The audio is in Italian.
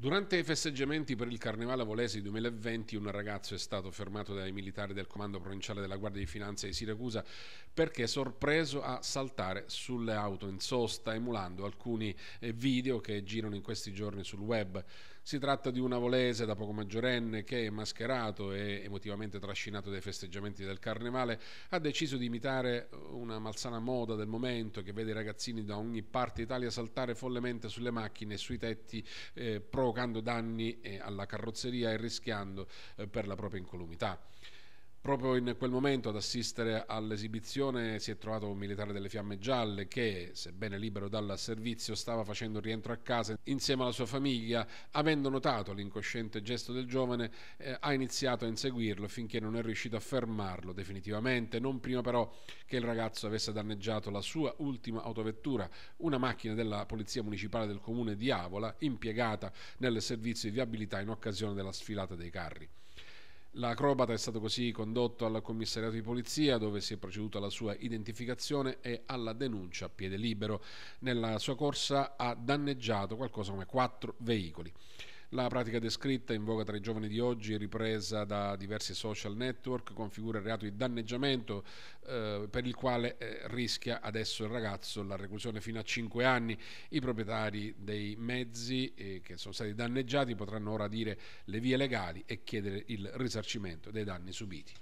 Durante i festeggiamenti per il Carnevale Volesi 2020 un ragazzo è stato fermato dai militari del Comando Provinciale della Guardia di Finanza di Siracusa perché sorpreso a saltare sulle auto in sosta emulando alcuni eh, video che girano in questi giorni sul web. Si tratta di una volese da poco maggiorenne che, mascherato e emotivamente trascinato dai festeggiamenti del Carnevale, ha deciso di imitare una malsana moda del momento che vede i ragazzini da ogni parte d'Italia saltare follemente sulle macchine e sui tetti eh, pro provocando danni eh, alla carrozzeria e rischiando eh, per la propria incolumità. Proprio in quel momento ad assistere all'esibizione si è trovato un militare delle Fiamme Gialle che, sebbene libero dal servizio, stava facendo rientro a casa insieme alla sua famiglia. Avendo notato l'incosciente gesto del giovane, eh, ha iniziato a inseguirlo finché non è riuscito a fermarlo definitivamente, non prima però che il ragazzo avesse danneggiato la sua ultima autovettura, una macchina della Polizia Municipale del Comune di Avola, impiegata nel servizio di viabilità in occasione della sfilata dei carri. L'acrobata è stato così condotto al commissariato di polizia dove si è proceduto alla sua identificazione e alla denuncia a piede libero. Nella sua corsa ha danneggiato qualcosa come quattro veicoli. La pratica descritta in voga tra i giovani di oggi, è ripresa da diversi social network, configura il reato di danneggiamento eh, per il quale eh, rischia adesso il ragazzo la reclusione fino a 5 anni. I proprietari dei mezzi eh, che sono stati danneggiati potranno ora dire le vie legali e chiedere il risarcimento dei danni subiti.